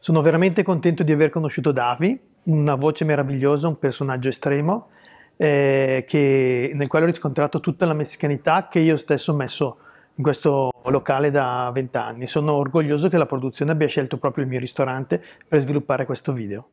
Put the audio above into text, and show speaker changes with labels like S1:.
S1: Sono veramente contento di aver conosciuto Davi, una voce meravigliosa, un personaggio estremo, eh, che, nel quale ho riscontrato tutta la messicanità che io stesso ho messo in questo locale da vent'anni. Sono orgoglioso che la produzione abbia scelto proprio il mio ristorante per sviluppare questo video.